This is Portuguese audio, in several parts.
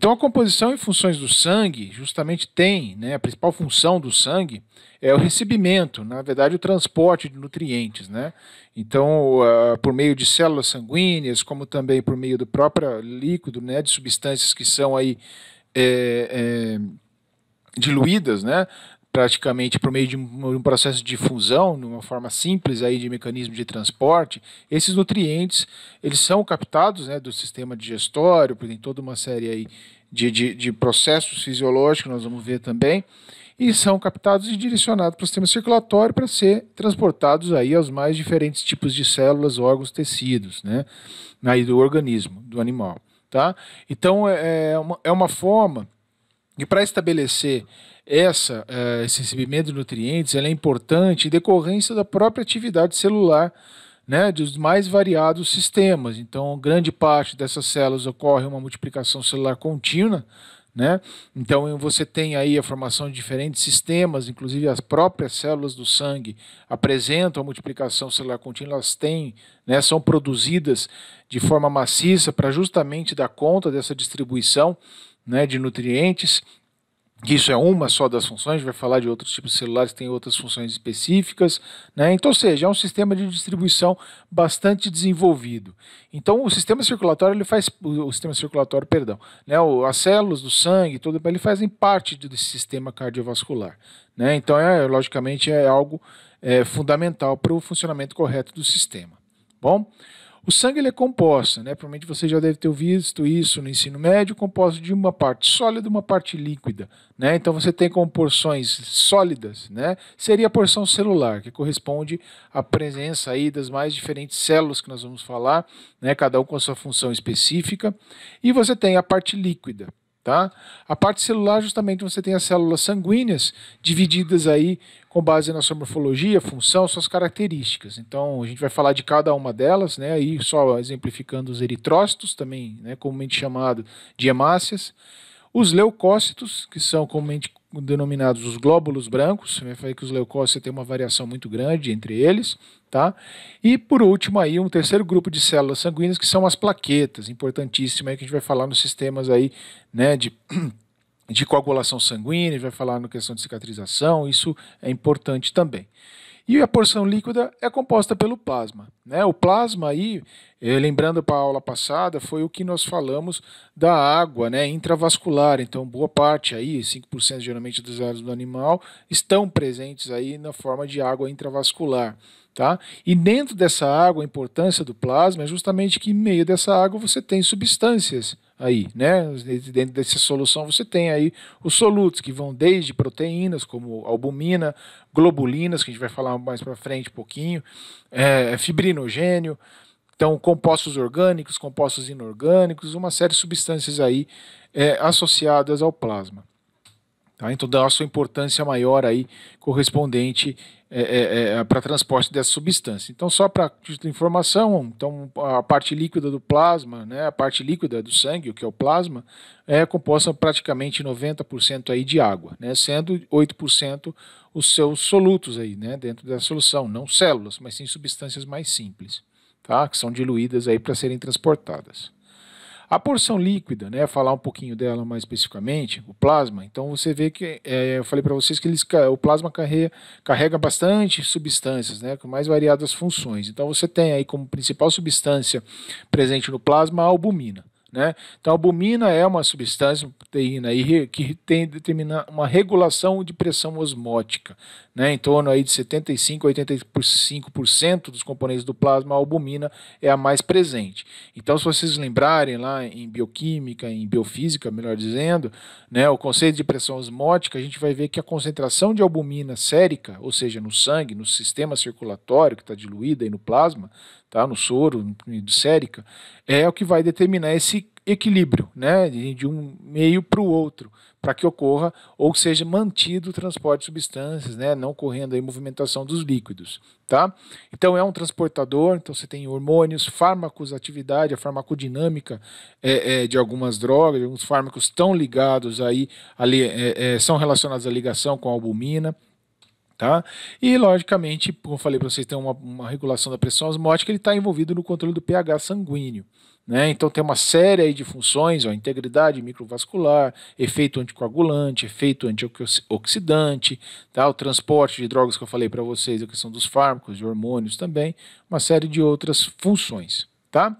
Então, a composição e funções do sangue justamente tem, né, a principal função do sangue é o recebimento, na verdade, o transporte de nutrientes. Né? Então, uh, por meio de células sanguíneas, como também por meio do próprio líquido, né, de substâncias que são aí é, é, diluídas, né, praticamente por meio de um processo de fusão, numa forma simples aí de mecanismo de transporte, esses nutrientes eles são captados né, do sistema digestório, tem toda uma série aí de, de, de processos fisiológicos, nós vamos ver também, e são captados e direcionados para o sistema circulatório para ser transportados aí aos mais diferentes tipos de células, órgãos, tecidos, né, aí do organismo, do animal, tá? Então, é, é uma, é uma forma, e para estabelecer essa, eh, esse recebimento de nutrientes, ela é importante em decorrência da própria atividade celular, né, dos mais variados sistemas. Então, grande parte dessas células ocorre uma multiplicação celular contínua, né? Então você tem aí a formação de diferentes sistemas, inclusive as próprias células do sangue apresentam a multiplicação celular contínua, elas têm, né, são produzidas de forma maciça para justamente dar conta dessa distribuição né, de nutrientes que isso é uma só das funções, vai falar de outros tipos de celulares que têm outras funções específicas, né? Então, ou seja, é um sistema de distribuição bastante desenvolvido. Então, o sistema circulatório, ele faz o sistema circulatório, perdão, né, as células do sangue, todo, ele fazem parte desse sistema cardiovascular, né? Então, é, logicamente é algo é, fundamental para o funcionamento correto do sistema. Bom, o sangue ele é composto, né? Provavelmente você já deve ter visto isso no ensino médio, composto de uma parte sólida e uma parte líquida, né? Então você tem porções sólidas, né? Seria a porção celular, que corresponde à presença aí das mais diferentes células que nós vamos falar, né? Cada um com a sua função específica. E você tem a parte líquida, Tá? A parte celular, justamente, você tem as células sanguíneas divididas aí com base na sua morfologia, função, suas características. Então, a gente vai falar de cada uma delas, né? aí só exemplificando os eritrócitos, também né? comumente chamado de hemácias. Os leucócitos, que são comumente denominados os glóbulos brancos, né? falei que os leucócitos têm uma variação muito grande entre eles, tá? E por último aí um terceiro grupo de células sanguíneas que são as plaquetas, importantíssima aí que a gente vai falar nos sistemas aí, né, de de coagulação sanguínea, vai falar na questão de cicatrização, isso é importante também. E a porção líquida é composta pelo plasma. Né? O plasma aí, eh, lembrando para a aula passada, foi o que nós falamos da água né, intravascular. Então, boa parte aí, 5% geralmente dos áreas do animal, estão presentes aí na forma de água intravascular. Tá? E dentro dessa água, a importância do plasma é justamente que em meio dessa água você tem substâncias aí, né? Dentro dessa solução você tem aí os solutos que vão desde proteínas como albumina, globulinas que a gente vai falar mais para frente um pouquinho, é, é, fibrinogênio, então compostos orgânicos, compostos inorgânicos, uma série de substâncias aí é, associadas ao plasma. Tá? Então dá a sua importância maior aí correspondente é, é, é, é para transporte dessa substância. Então, só para informação, então, a parte líquida do plasma, né, a parte líquida do sangue, o que é o plasma, é composta praticamente 90% aí de água, né, sendo 8% os seus solutos aí, né, dentro da solução, não células, mas sim substâncias mais simples, tá, que são diluídas aí para serem transportadas. A porção líquida, né, falar um pouquinho dela mais especificamente, o plasma. Então você vê que é, eu falei para vocês que eles, o plasma carrega, carrega bastante substâncias, né, com mais variadas funções. Então você tem aí como principal substância presente no plasma a albumina. Né? Então, a albumina é uma substância, uma proteína, que tem determinar uma regulação de pressão osmótica. Né? Em torno aí de 75% a 85% dos componentes do plasma, a albumina é a mais presente. Então, se vocês lembrarem lá em bioquímica, em biofísica, melhor dizendo, né, o conceito de pressão osmótica, a gente vai ver que a concentração de albumina sérica, ou seja, no sangue, no sistema circulatório, que está diluída aí no plasma, tá? no soro de sérica, é o que vai determinar esse equilíbrio né? de um meio para o outro, para que ocorra ou seja mantido o transporte de substâncias, né? não correndo a movimentação dos líquidos. Tá? Então é um transportador, então você tem hormônios, fármacos, atividade, a farmacodinâmica é, é, de algumas drogas, alguns fármacos tão ligados aí, ali, é, é são relacionados à ligação com a albumina. Tá? E, logicamente, como eu falei para vocês, tem uma, uma, regulação da pressão osmótica, ele está envolvido no controle do pH sanguíneo. Né? Então, tem uma série de funções, ó, integridade microvascular, efeito anticoagulante, efeito antioxidante, tá? o transporte de drogas que eu falei para vocês, a questão dos fármacos, de hormônios também, uma série de outras funções. Tá?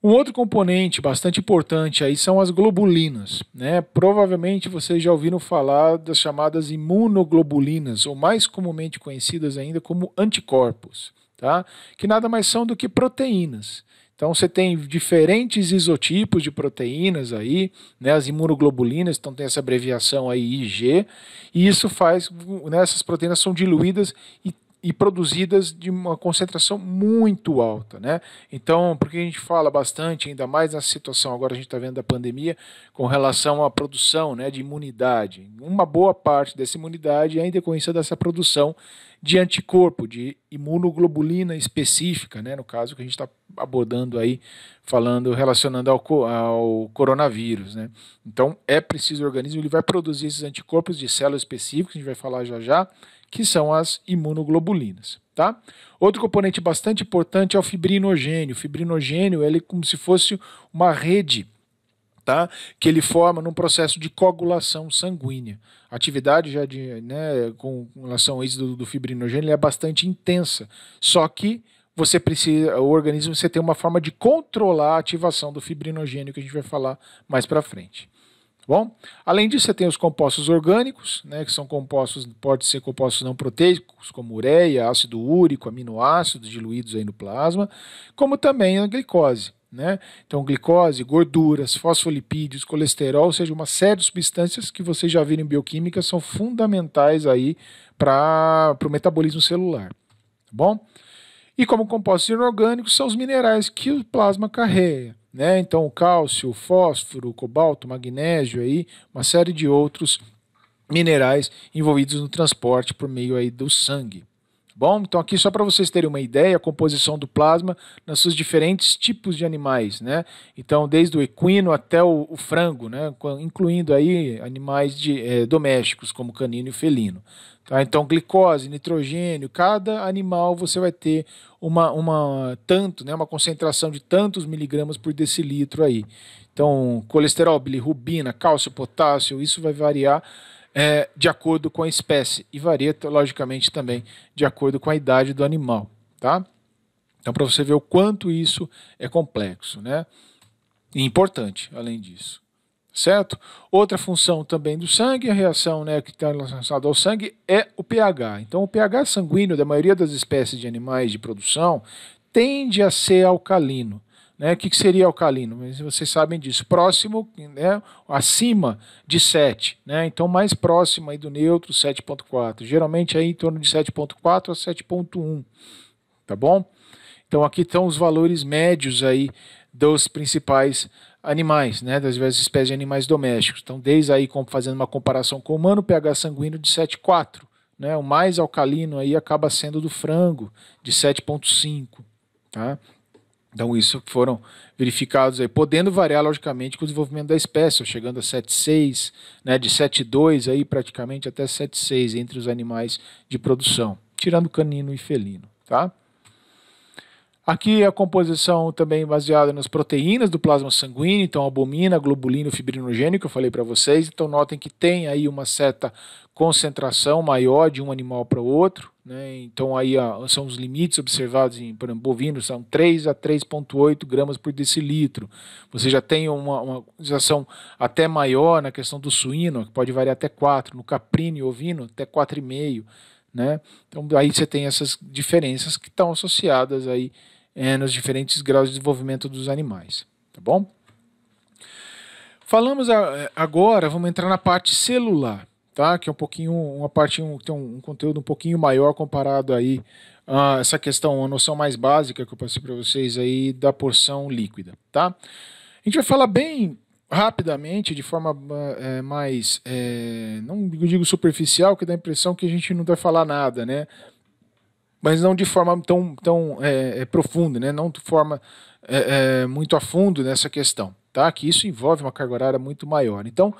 Um outro componente bastante importante aí são as globulinas. Né? Provavelmente vocês já ouviram falar das chamadas imunoglobulinas, ou mais comumente conhecidas ainda como anticorpos, tá? que nada mais são do que proteínas. Então você tem diferentes isotipos de proteínas aí, né, as imunoglobulinas, então tem essa abreviação aí IG, e isso faz, né, essas proteínas são diluídas e e produzidas de uma concentração muito alta, né? Então, porque a gente fala bastante, ainda mais na situação agora a gente está vendo da pandemia, com relação à produção, né, de imunidade. Uma boa parte dessa imunidade é em decorrência dessa produção de anticorpo, de imunoglobulina específica, né? No caso que a gente está abordando aí, falando relacionando ao, ao coronavírus, né? Então, é preciso o organismo ele vai produzir esses anticorpos de células específicas, a gente vai falar já já que são as imunoglobulinas. Tá? Outro componente bastante importante é o fibrinogênio. O fibrinogênio ele é como se fosse uma rede Tá? que ele forma num processo de coagulação sanguínea. A atividade já de, né, com relação ao êxito do fibrinogênio é bastante intensa, só que você precisa, o organismo você tem uma forma de controlar a ativação do fibrinogênio que a gente vai falar mais para frente bom? Além disso, você tem os compostos orgânicos, né, que são compostos, pode ser compostos não proteicos, como ureia, ácido úrico, aminoácidos diluídos aí no plasma, como também a glicose. Né? Então, glicose, gorduras, fosfolipídios, colesterol, ou seja, uma série de substâncias que vocês já viram em bioquímica são fundamentais aí para o metabolismo celular. Tá bom? E como compostos inorgânicos são os minerais que o plasma carrega né? Então o cálcio, o fósforo, cobalto, magnésio aí, uma série de outros minerais envolvidos no transporte por meio aí do sangue bom? Então aqui só para vocês terem uma ideia, a composição do plasma nos seus diferentes tipos de animais, né? Então desde o equino até o, o frango, né? Incluindo aí animais de, é, domésticos como canino e felino. Tá? Então glicose, nitrogênio, cada animal você vai ter uma, uma tanto, né? Uma concentração de tantos miligramas por decilitro aí. Então colesterol, bilirrubina, cálcio, potássio, isso vai variar é, de acordo com a espécie e varia, logicamente, também de acordo com a idade do animal. Tá? Então, para você ver o quanto isso é complexo né? e importante, além disso. Certo? Outra função também do sangue, a reação né, que está relacionada ao sangue, é o pH. Então, o pH sanguíneo da maioria das espécies de animais de produção tende a ser alcalino. Né? O que, seria alcalino? vocês sabem disso. Próximo, né? acima de 7. Né? Então, mais próximo aí do neutro, 7,4. Geralmente aí é em torno de 7,4 a 7,1. Tá bom? Então, aqui estão os valores médios aí dos principais animais, né, das diversas espécies de animais domésticos. Então, desde aí, fazendo uma comparação com o humano, pH sanguíneo de 7,4. Né, o mais alcalino aí acaba sendo do frango, de 7,5. Tá? Então, isso foram verificados aí, podendo variar logicamente com o desenvolvimento da espécie, chegando a 7,6, né, de 7,2 aí praticamente até 7,6 entre os animais de produção, tirando canino e felino, tá? Aqui a composição também baseada nas proteínas do plasma sanguíneo, então albumina, globulina, fibrinogênio, que eu falei para vocês. Então notem que tem aí uma certa concentração maior de um animal para o outro. Né? Então aí ó, são os limites observados em, por exemplo, bovinos, são 3 a 3,8 gramas por decilitro. Você já tem uma, uma utilização até maior na questão do suíno, que pode variar até 4. No caprino e ovino, até 4,5. Né? Então aí você tem essas diferenças que estão associadas aí é, nos diferentes graus de desenvolvimento dos animais. Tá bom? Falamos a, é, agora, vamos entrar na parte celular, tá? Que é um pouquinho, uma parte um, tem um, um conteúdo um pouquinho maior comparado aí a essa questão, a noção mais básica que eu passei para vocês aí da porção líquida, tá? A gente vai falar bem rapidamente, de forma é, mais, é, não digo superficial, que dá a impressão que a gente não vai falar nada, né? mas não de forma tão, tão é, é, profunda, né? não de forma é, é, muito a fundo nessa questão, tá? que isso envolve uma carga horária muito maior. Então,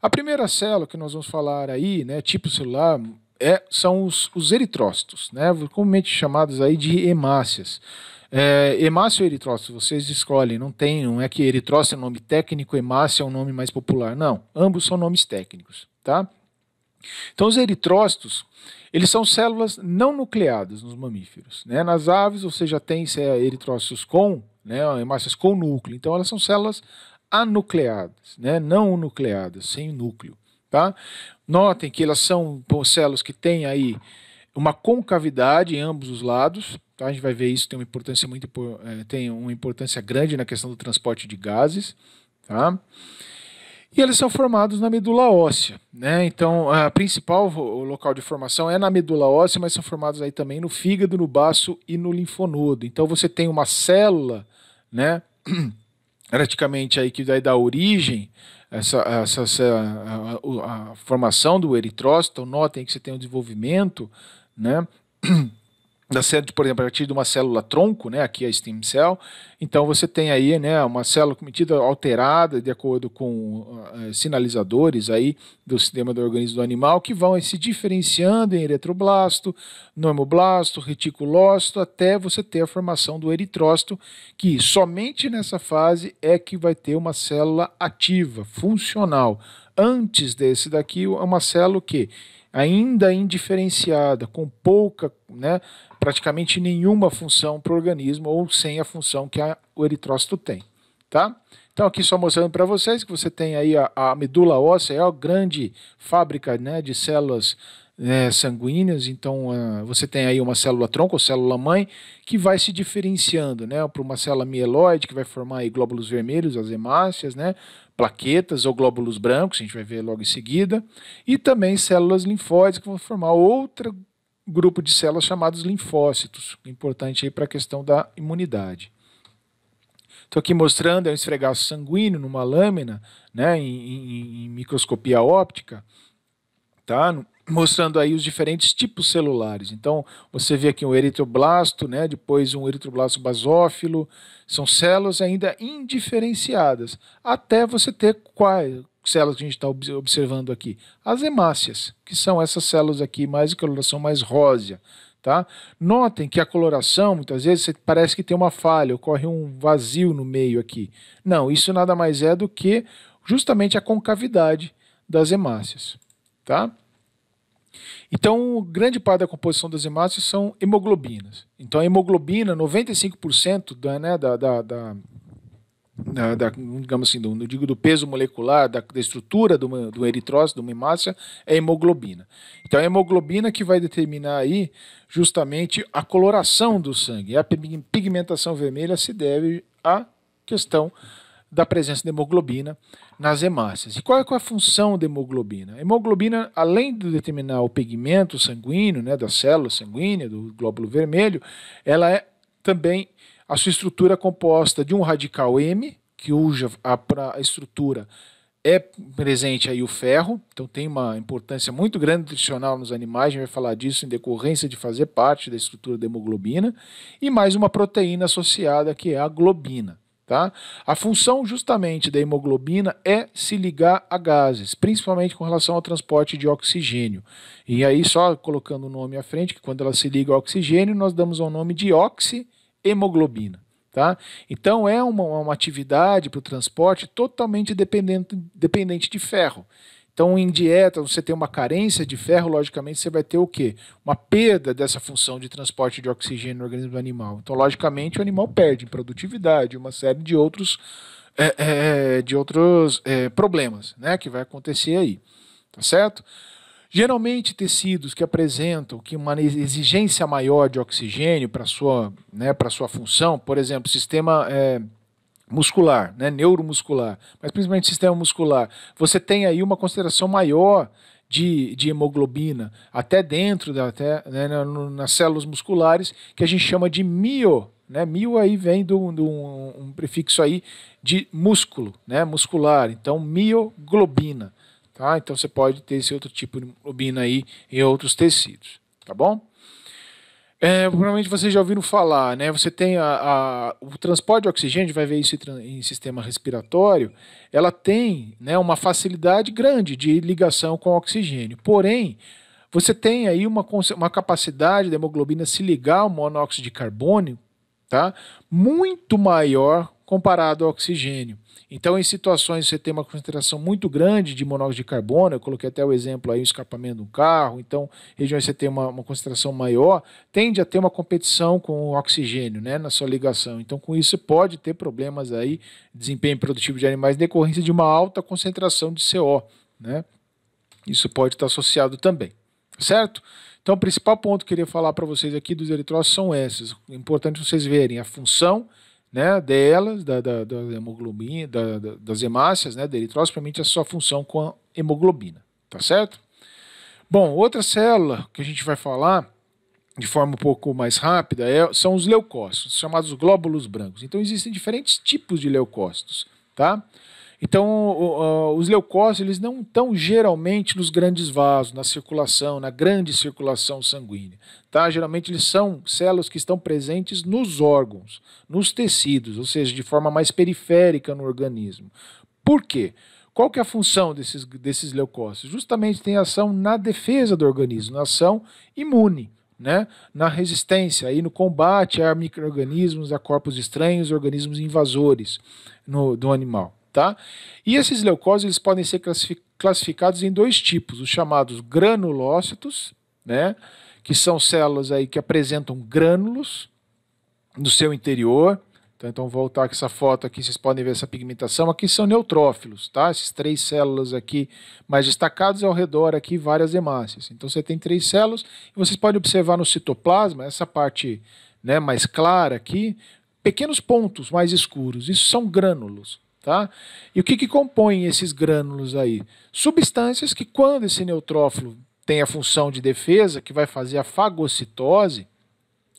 a primeira célula que nós vamos falar aí, né, tipo celular, é, são os, os eritrócitos, né, comumente chamados aí de hemácias. É, hemácia ou eritrócito, vocês escolhem, não tem, não é que eritrócito é um nome técnico, hemácia é um nome mais popular, não, ambos são nomes técnicos, tá? Então os eritrócitos, eles são células não nucleadas nos mamíferos. Né? Nas aves, você já tem é eritrócitos com, né, hemácias com núcleo. Então, elas são células anucleadas, né? não nucleadas, sem núcleo. Tá? Notem que elas são células que têm aí uma concavidade em ambos os lados. Tá? A gente vai ver isso tem uma importância muito eh, tem uma importância grande na questão do transporte de gases. Tá? E eles são formados na medula óssea, né? Então, a principal o local de formação é na medula óssea, mas são formados aí também no fígado, no baço e no linfonodo. Então, você tem uma célula, né? Praticamente aí que daí dar origem essa, essa, essa a, a, a, formação do eritrócito. Então, notem que você tem um desenvolvimento, né? da célula, por exemplo, a partir de uma célula tronco, né, aqui é a stem cell, então você tem aí, né, uma célula cometida alterada de acordo com uh, sinalizadores aí do sistema do organismo do animal que vão se diferenciando em eritroblasto, normoblasto, reticulócito, até você ter a formação do eritrócito, que somente nessa fase é que vai ter uma célula ativa, funcional. Antes desse daqui é uma célula que ainda indiferenciada, com pouca né, praticamente nenhuma função para o organismo ou sem a função que a, o eritrócito tem. Tá? Então, aqui só mostrando para vocês que você tem aí a, a medula óssea, é a grande fábrica né, de células né, sanguíneas. Então, uh, você tem aí uma célula tronco, célula mãe, que vai se diferenciando né, para uma célula mieloide, que vai formar aí glóbulos vermelhos, as hemácias, né, plaquetas ou glóbulos brancos, a gente vai ver logo em seguida, e também células linfóides, que vão formar outra grupo de células chamados linfócitos, importante aí para a questão da imunidade. Estou aqui mostrando é um esfregaço sanguíneo numa lâmina, né, em, em, em microscopia óptica, tá? mostrando aí os diferentes tipos celulares. Então, você vê aqui um eritroblasto, né, depois um eritroblasto basófilo, são células ainda indiferenciadas, até você ter quase, células que a gente está observando aqui? As hemácias, que são essas células aqui mais de coloração mais rósea. Tá? Notem que a coloração, muitas vezes, parece que tem uma falha, ocorre um vazio no meio aqui. Não, isso nada mais é do que justamente a concavidade das hemácias. Tá? Então, grande parte da composição das hemácias são hemoglobinas. Então, a hemoglobina, 95% da, né, da, da, da, né, da, digamos assim, do, digo do peso molecular, da, da estrutura do, do eritrócito, uma hemácia, é a hemoglobina. Então, é a hemoglobina que vai determinar aí justamente a coloração do sangue. É a pigmentação vermelha se deve à questão da presença de hemoglobina nas hemácias. E qual é, qual é a função da hemoglobina? A hemoglobina, além de determinar o pigmento sanguíneo, né, da célula sanguínea, do glóbulo vermelho, ela é também a sua estrutura é composta de um radical M, que hoje a, a estrutura é presente aí o ferro, então tem uma importância muito grande nutricional nos animais, a gente vai falar disso em decorrência de fazer parte da estrutura da hemoglobina, e mais uma proteína associada que é a globina. Tá? A função justamente da hemoglobina é se ligar a gases, principalmente com relação ao transporte de oxigênio. E aí, só colocando o nome à frente, que quando ela se liga ao oxigênio, nós damos o nome de oxi hemoglobina. Tá? Então é uma, uma atividade para o transporte totalmente dependente, dependente de ferro. Então, em dieta, você tem uma carência de ferro, logicamente você vai ter o quê? Uma perda dessa função de transporte de oxigênio no organismo do animal. Então, logicamente, o animal perde em produtividade, uma série de outros, é, é, de outros é, problemas né, que vai acontecer aí. Tá certo? Geralmente, tecidos que apresentam que uma exigência maior de oxigênio para sua, né, para sua função, por exemplo, sistema é, muscular, né, neuromuscular, mas principalmente sistema muscular, você tem aí uma concentração maior de, de hemoglobina até dentro da, até, né, nas células musculares que a gente chama de mio né? aí vem de um, prefixo aí de músculo, né? Muscular. Então, mioglobina. Tá? Então você pode ter esse outro tipo de hemoglobina aí em outros tecidos, tá bom? É, provavelmente vocês já ouviram falar, né? Você tem a, a, o transporte de oxigênio, a gente vai ver isso em, sistema respiratório, ela tem né, uma facilidade grande de ligação com o oxigênio. Porém, você tem aí uma, uma capacidade da hemoglobina se ligar ao monóxido de carbono tá? muito maior comparado ao oxigênio. Então, em situações que você tem uma concentração muito grande de monóxido de carbono, eu coloquei até o exemplo aí, o escapamento de um carro, então, regiões que você tem uma, uma, concentração maior, tende a ter uma competição com o oxigênio, né, na sua ligação. Então, com isso, você pode ter problemas aí, desempenho produtivo de animais, decorrência de uma alta concentração de CO, né? Isso pode estar associado também, certo? Então, o principal ponto que eu queria falar para vocês aqui dos eritrócitos são esses. É importante vocês verem a função, né, delas, da, da, da hemoglobina, da, da, das hemácias, né, da eritrócito, permite a sua função com a hemoglobina, tá certo? Bom, outra célula que a gente vai falar de forma um pouco mais rápida é, são os leucócitos, chamados glóbulos brancos. Então existem diferentes tipos de leucócitos, tá? Então, os leucócitos eles não estão geralmente nos grandes vasos, na circulação, na grande circulação sanguínea. Tá? Geralmente, eles são células que estão presentes nos órgãos, nos tecidos, ou seja, de forma mais periférica no organismo. Por quê? Qual que é a função desses, desses leucócitos? Justamente tem ação na defesa do organismo, na ação imune. Né, na resistência e no combate a micro-organismos, a corpos estranhos, organismos invasores no, do animal tá? E esses leucócitos eles podem ser classificados em dois tipos, os chamados granulócitos, né? Que são células aí que apresentam grânulos no seu interior. Tá, então, então voltar com essa foto aqui, vocês podem ver essa pigmentação. Aqui são neutrófilos, tá? Essas três células aqui mais destacadas ao redor aqui várias hemácias. Então você tem três células e vocês podem observar no citoplasma essa parte, né, mais clara aqui, pequenos pontos mais escuros. Isso são grânulos. Tá? E o que, que compõe esses grânulos aí? Substâncias que, quando esse neutrófilo tem a função de defesa, que vai fazer a fagocitose,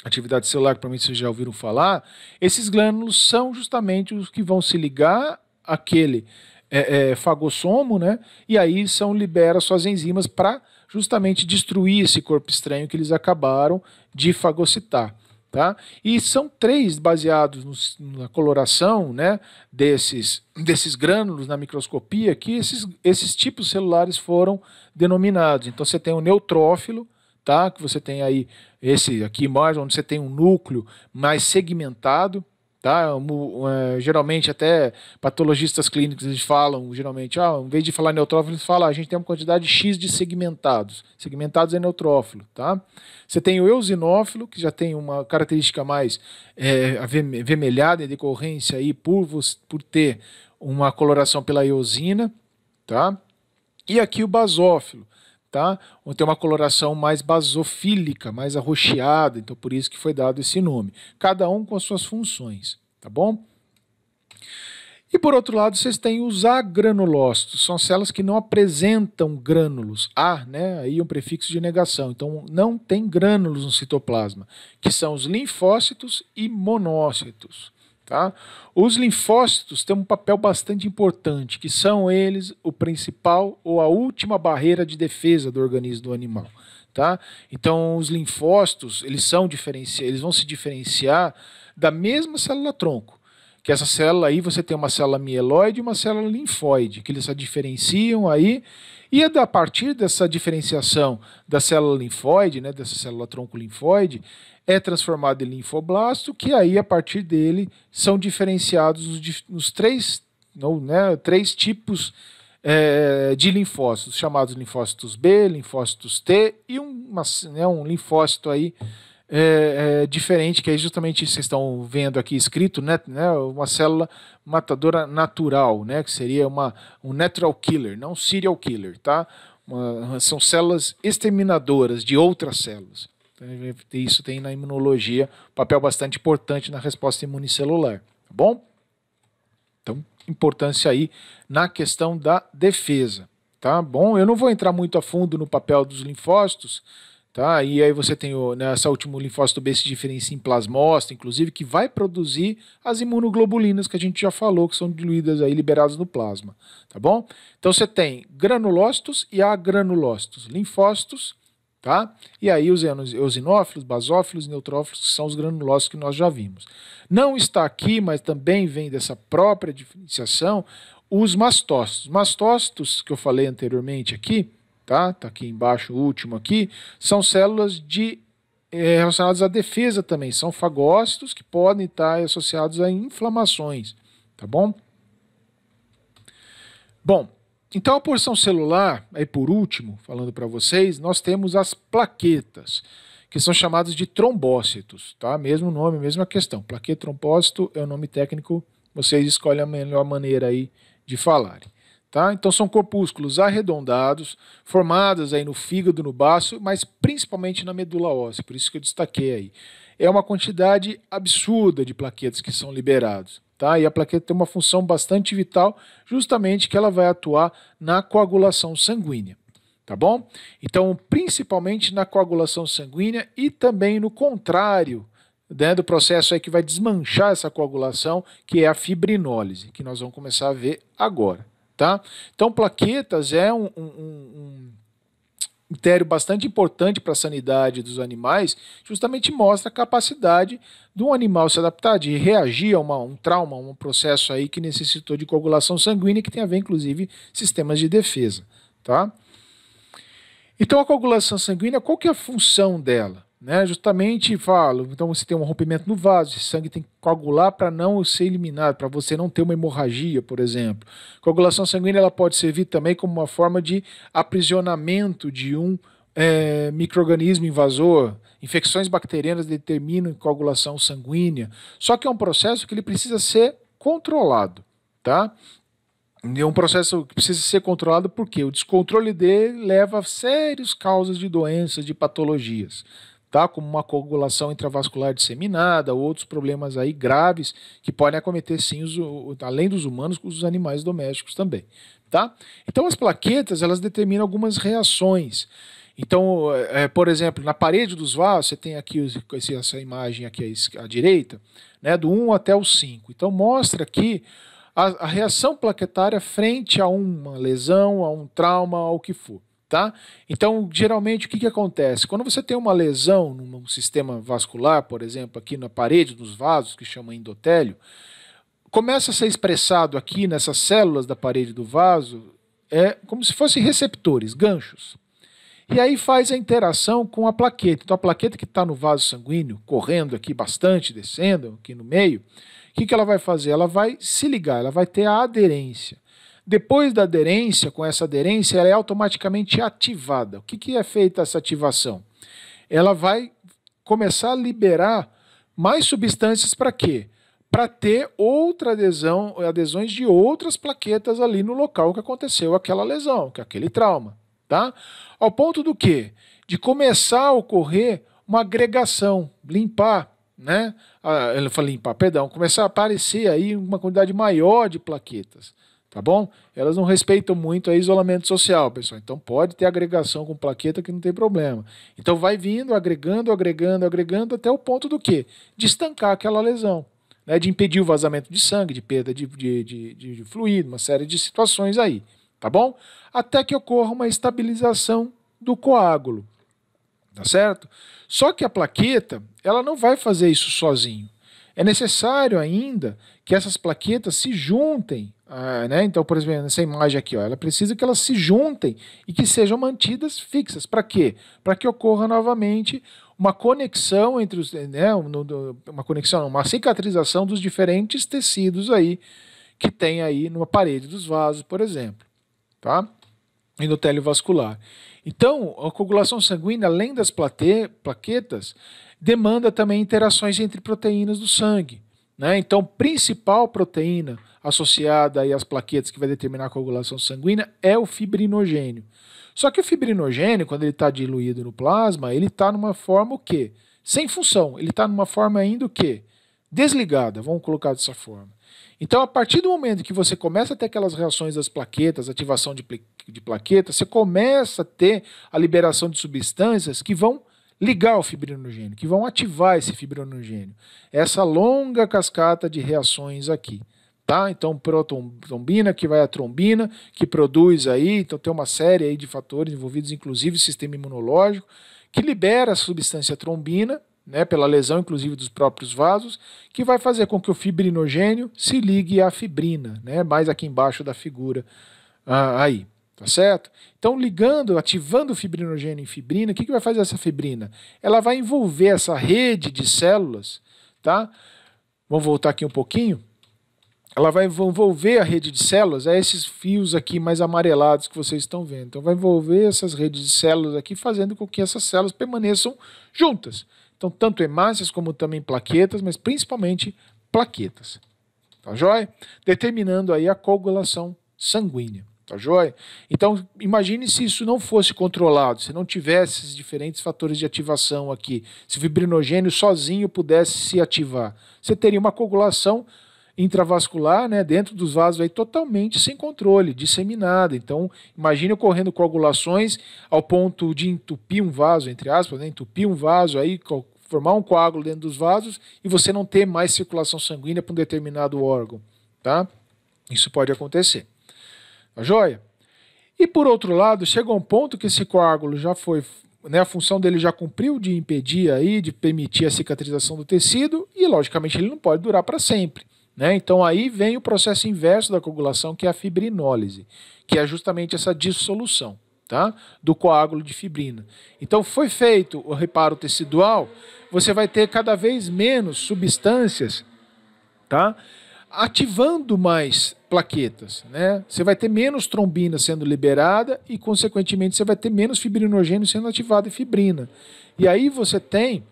atividade celular, que provavelmente vocês já ouviram falar, esses grânulos são justamente os que vão se ligar àquele é, é, fagossomo, né? E aí são libera suas enzimas para justamente destruir esse corpo estranho que eles acabaram de fagocitar. Tá? E são três baseados no, na coloração né, desses, desses grânulos na microscopia que esses, esses tipos celulares foram denominados. Então você tem o neutrófilo, tá? que você tem aí esse aqui mais, onde você tem um núcleo mais segmentado, Tá? É, geralmente, até patologistas clínicos eles falam, geralmente, ah, em vez de falar neutrófilo, eles falam, ah, a gente tem uma quantidade X de segmentados. Segmentados é neutrófilo. Tá? Você tem o eosinófilo, que já tem uma característica mais é, avermelhada em decorrência aí por, por ter uma coloração pela eosina. Tá? E aqui o basófilo tá? Ou tem uma coloração mais basofílica, mais arroxeada, então por isso que foi dado esse nome. Cada um com as suas funções, tá bom? E por outro lado, vocês têm os agranulócitos, são células que não apresentam grânulos. A, né? Aí um prefixo de negação. Então não tem grânulos no citoplasma, que são os linfócitos e monócitos. Tá? Os linfócitos têm um papel bastante importante, que são eles o principal ou a última barreira de defesa do organismo do animal. Tá? Então, os linfócitos eles são eles vão se diferenciar da mesma célula tronco. Que essa célula aí você tem uma célula mieloide e uma célula linfóide, que eles se diferenciam aí e é a partir dessa diferenciação da célula linfóide, né, dessa célula tronco-linfóide, é transformado em linfoblasto, que aí, a partir dele, são diferenciados os, três, não, né, três tipos é, de linfócitos, chamados linfócitos B, linfócitos T e um, uma, né, um linfócito aí é, é, diferente, que é justamente isso que vocês estão vendo aqui escrito, né, né, uma célula matadora natural, né, que seria uma, um natural killer, não serial killer, tá? Uma, são células exterminadoras de outras células. Então, isso tem na imunologia um papel bastante importante na resposta imunicelular, tá bom? Então, importância aí na questão da defesa, tá bom? Eu não vou entrar muito a fundo no papel dos linfócitos, Tá? E aí você tem o, nessa né, última linfócito B se diferencia em plasmócito, inclusive, que vai produzir as imunoglobulinas que a gente já falou, que são diluídas aí, liberadas no plasma, tá bom? Então você tem granulócitos e agranulócitos, linfócitos, tá? E aí os eosinófilos, basófilos, neutrófilos, que são os granulócitos que nós já vimos. Não está aqui, mas também vem dessa própria diferenciação, os mastócitos. Mastócitos, que eu falei anteriormente aqui, tá? Tá aqui embaixo, o último aqui, são células de é, relacionadas à defesa também, são fagócitos que podem estar associados a inflamações, tá bom? Bom, então a porção celular, aí por último, falando para vocês, nós temos as plaquetas, que são chamadas de trombócitos, tá? Mesmo nome, mesma questão. Plaqueta trombócito é o nome técnico, vocês escolhem a melhor maneira aí de falarem. Tá? Então são corpúsculos arredondados, formados aí no fígado, no baço, mas principalmente na medula óssea, por isso que eu destaquei aí. É uma quantidade absurda de plaquetas que são liberados, tá? E a plaqueta tem uma função bastante vital, justamente que ela vai atuar na coagulação sanguínea, tá bom? Então, principalmente na coagulação sanguínea e também no contrário, né, do processo aí que vai desmanchar essa coagulação, que é a fibrinólise, que nós vamos começar a ver agora. Tá? Então, plaquetas é um, um, um critério bastante importante para a sanidade dos animais, justamente mostra a capacidade de um animal se adaptar, de reagir a uma, um trauma, um processo aí que necessitou de coagulação sanguínea, que tem a ver, inclusive, sistemas de defesa. Tá? Então, a coagulação sanguínea, qual que é a função dela? Né? Justamente falo, então você tem um rompimento no vaso, esse sangue tem que coagular para não ser eliminado, para você não ter uma hemorragia, por exemplo. Coagulação sanguínea ela pode servir também como uma forma de aprisionamento de um é, microorganismo invasor, infecções bacterianas determinam coagulação sanguínea. Só que é um processo que ele precisa ser controlado, tá? É um processo que precisa ser controlado porque o descontrole dele leva a sérias causas de doenças, de patologias, tá? Como uma coagulação intravascular disseminada, outros problemas aí graves que podem acometer sim, os, além dos humanos, os animais domésticos também, tá? Então as plaquetas, elas determinam algumas reações. Então, é, é por exemplo, na parede dos vasos, você tem aqui essa imagem aqui à, à direita, né, do 1 até o 5. Então mostra aqui a, a, reação plaquetária frente a uma lesão, a um trauma, ao que for. Tá? Então, geralmente, o que, que acontece? Quando você tem uma lesão no sistema vascular, por exemplo, aqui na parede dos vasos, que chama endotélio, começa a ser expressado aqui nessas células da parede do vaso, é como se fossem receptores, ganchos. E aí faz a interação com a plaqueta. Então, a plaqueta que está no vaso sanguíneo, correndo aqui bastante, descendo aqui no meio, o que, que ela vai fazer? Ela vai se ligar, ela vai ter a aderência. Depois da aderência, com essa aderência, ela é automaticamente ativada. O que, que é feita essa ativação? Ela vai começar a liberar mais substâncias para quê? Para ter outra adesão, adesões de outras plaquetas ali no local que aconteceu aquela lesão, que é aquele trauma, tá? Ao ponto do que? De começar a ocorrer uma agregação, limpar, né? Ah, eu falei limpar, perdão, começar a aparecer aí uma quantidade maior de plaquetas tá bom? Elas não respeitam muito a isolamento social, pessoal. Então pode ter agregação com plaqueta que não tem problema. Então vai vindo, agregando, agregando, agregando até o ponto do quê? De estancar aquela lesão, né? de impedir o vazamento de sangue, de perda de, de, de, de, fluido, uma série de situações aí, tá bom? Até que ocorra uma estabilização do coágulo, tá certo? Só que a plaqueta, ela não vai fazer isso sozinho. É necessário ainda que essas plaquetas se juntem ah, né? Então, por exemplo, essa imagem aqui, ó, ela precisa que elas se juntem e que sejam mantidas fixas. Para quê? Para que ocorra novamente uma conexão entre os. Né, uma conexão, uma cicatrização dos diferentes tecidos aí que tem aí numa parede dos vasos, por exemplo. Tá? Endotélio vascular. Então, a coagulação sanguínea, além das plaquetas, demanda também interações entre proteínas do sangue. Né? Então, principal proteína associada aí às plaquetas que vai determinar a coagulação sanguínea é o fibrinogênio. Só que o fibrinogênio, quando ele está diluído no plasma, ele está numa forma o quê? Sem função. Ele está numa forma ainda o quê? Desligada, vamos colocar dessa forma. Então, a partir do momento que você começa a ter aquelas reações das plaquetas, ativação de, de plaquetas, você começa a ter a liberação de substâncias que vão ligar o fibrinogênio, que vão ativar esse fibrinogênio. Essa longa cascata de reações aqui. Tá? Então, protombina que vai a trombina, que produz aí, então tem uma série aí de fatores envolvidos, inclusive o sistema imunológico, que libera a substância trombina, né, pela lesão inclusive dos próprios vasos, que vai fazer com que o fibrinogênio se ligue à fibrina, né, mais aqui embaixo da figura ah, aí. Tá certo? Então, ligando, ativando o fibrinogênio em fibrina, o que, que vai fazer essa fibrina? Ela vai envolver essa rede de células, tá? Vamos voltar aqui um pouquinho. Ela vai envolver a rede de células, é esses fios aqui mais amarelados que vocês estão vendo. Então, vai envolver essas redes de células aqui, fazendo com que essas células permaneçam juntas. Então, tanto hemácias como também plaquetas, mas principalmente plaquetas. Tá joia? Determinando aí a coagulação sanguínea. Tá joia? Então, imagine se isso não fosse controlado, se não tivesse esses diferentes fatores de ativação aqui, se o fibrinogênio sozinho pudesse se ativar. Você teria uma coagulação intravascular, né, dentro dos vasos aí totalmente sem controle, disseminada. Então, imagine ocorrendo coagulações ao ponto de entupir um vaso, entre aspas, né, entupir um vaso aí formar um coágulo dentro dos vasos e você não ter mais circulação sanguínea para um determinado órgão, tá? Isso pode acontecer a joia? E por outro lado, chega um ponto que esse coágulo já foi, né, a função dele já cumpriu de impedir aí, de permitir a cicatrização do tecido, e logicamente ele não pode durar para sempre. Né? Então aí vem o processo inverso da coagulação, que é a fibrinólise, que é justamente essa dissolução tá? do coágulo de fibrina. Então foi feito o reparo tecidual, você vai ter cada vez menos substâncias tá? ativando mais plaquetas, né? Você vai ter menos trombina sendo liberada e, consequentemente, você vai ter menos fibrinogênio sendo ativado e fibrina. E aí você tem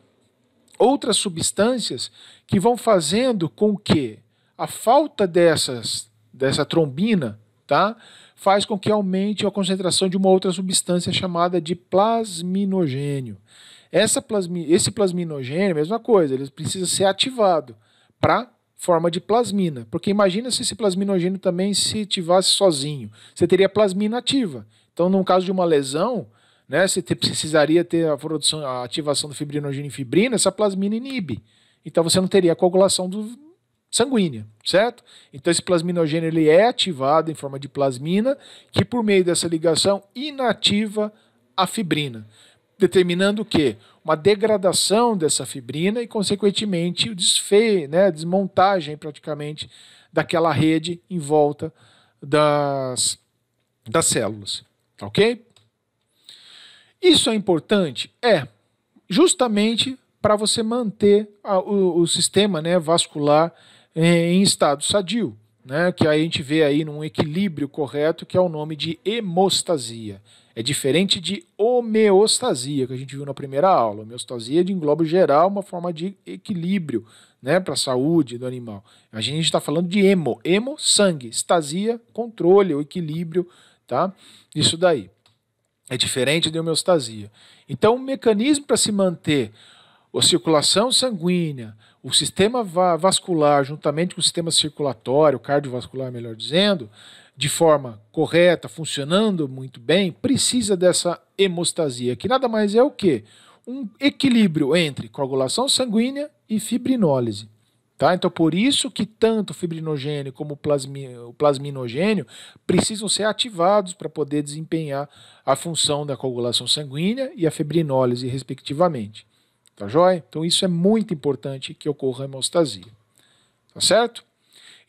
outras substâncias que vão fazendo com que a falta dessas dessa trombina, tá? Faz com que aumente a concentração de uma outra substância chamada de plasminogênio. Essa plasmi, esse plasminogênio, é mesma coisa, ele precisa ser ativado para forma de plasmina. Porque imagina se esse plasminogênio também se ativasse sozinho. Você teria plasmina ativa. Então, no caso de uma lesão, né, você te, precisaria ter a, produção, a ativação do fibrinogênio em fibrina, essa plasmina inibe. Então, você não teria a coagulação do, sanguínea, certo? Então esse plasminogênio ele é ativado em forma de plasmina, que por meio dessa ligação inativa a fibrina determinando o quê? Uma degradação dessa fibrina e, consequentemente, o desfeio, né, a desmontagem praticamente daquela rede em volta das, das células. Ok? Isso é importante? É, justamente para você manter a, o, o, sistema né, vascular em, em estado sadio, né, que a gente vê aí num equilíbrio correto, que é o nome de hemostasia. É diferente de homeostasia, que a gente viu na primeira aula. Homeostasia engloba geral uma forma de equilíbrio né, para a saúde do animal. A gente está falando de hemo. Hemo, sangue. Estasia, controle, o equilíbrio. Tá? Isso daí. É diferente de homeostasia. Então, o mecanismo para se manter a circulação sanguínea, o sistema vascular, juntamente com o sistema circulatório, cardiovascular, melhor dizendo, de forma correta, funcionando muito bem, precisa dessa hemostasia, que nada mais é o que? Um equilíbrio entre coagulação sanguínea e fibrinólise. Tá? Então, por isso que tanto o fibrinogênio como o plasminogênio precisam ser ativados para poder desempenhar a função da coagulação sanguínea e a fibrinólise, respectivamente. Tá joia? Então, isso é muito importante que ocorra a hemostasia. Tá certo?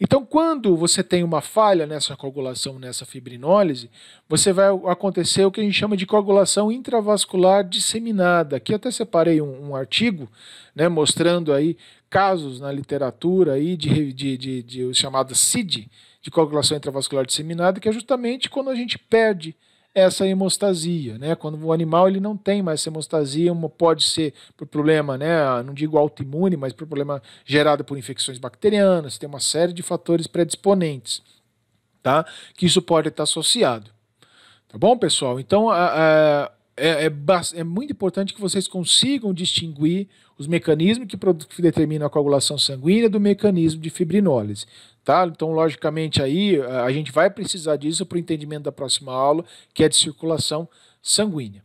Então, quando você tem uma falha nessa coagulação, nessa fibrinólise, você vai acontecer o que a gente chama de coagulação intravascular disseminada. Aqui até separei um, um artigo né, mostrando aí casos na literatura aí de, de, de, de, de chamada CID, de coagulação intravascular disseminada, que é justamente quando a gente perde essa hemostasia, né? Quando o animal ele não tem mais essa hemostasia, uma pode ser por problema, né? Não digo autoimune, mas por problema gerado por infecções bacterianas, tem uma série de fatores predisponentes, tá? Que isso pode estar associado. Tá bom, pessoal? Então, a, a é, é, é, muito importante que vocês consigam distinguir os mecanismos que, que determinam a coagulação sanguínea do mecanismo de fibrinólise. Tá? Então, logicamente, aí a gente vai precisar disso para o entendimento da próxima aula, que é de circulação sanguínea.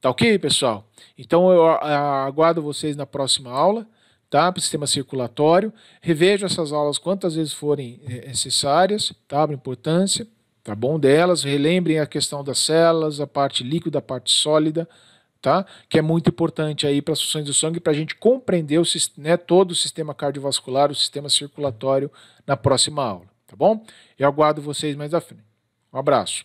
Tá ok, pessoal? Então, eu aguardo vocês na próxima aula, tá? Para o sistema circulatório. Revejo essas aulas quantas vezes forem é, é, necessárias, tá? A importância, tá bom? Delas. Relembrem a questão das células, a parte líquida, a parte sólida tá? Que é muito importante aí para as funções do sangue, para a gente compreender o, né, todo o sistema cardiovascular, o sistema circulatório na próxima aula, tá bom? Eu aguardo vocês mais à frente. Um abraço.